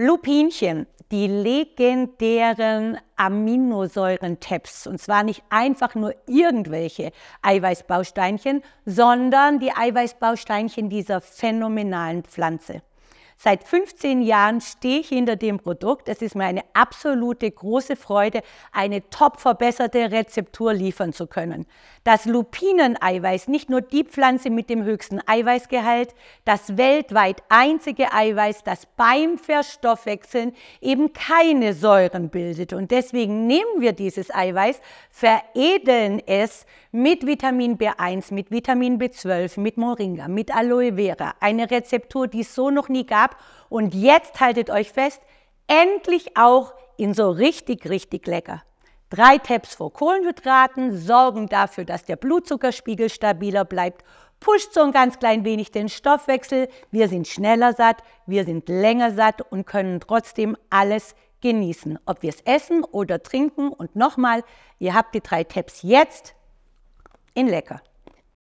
Lupinchen, die legendären Aminosäuren-Tabs. Und zwar nicht einfach nur irgendwelche Eiweißbausteinchen, sondern die Eiweißbausteinchen dieser phänomenalen Pflanze. Seit 15 Jahren stehe ich hinter dem Produkt. Es ist mir eine absolute große Freude, eine top verbesserte Rezeptur liefern zu können. Das Lupineneiweiß, nicht nur die Pflanze mit dem höchsten Eiweißgehalt, das weltweit einzige Eiweiß, das beim Verstoffwechseln eben keine Säuren bildet. Und deswegen nehmen wir dieses Eiweiß, veredeln es mit Vitamin B1, mit Vitamin B12, mit Moringa, mit Aloe Vera. Eine Rezeptur, die es so noch nie gab ab. Und jetzt haltet euch fest, endlich auch in so richtig, richtig lecker. Drei Tabs vor Kohlenhydraten sorgen dafür, dass der Blutzuckerspiegel stabiler bleibt, pusht so ein ganz klein wenig den Stoffwechsel. Wir sind schneller satt, wir sind länger satt und können trotzdem alles genießen, ob wir es essen oder trinken. Und nochmal, ihr habt die drei Tabs jetzt in lecker.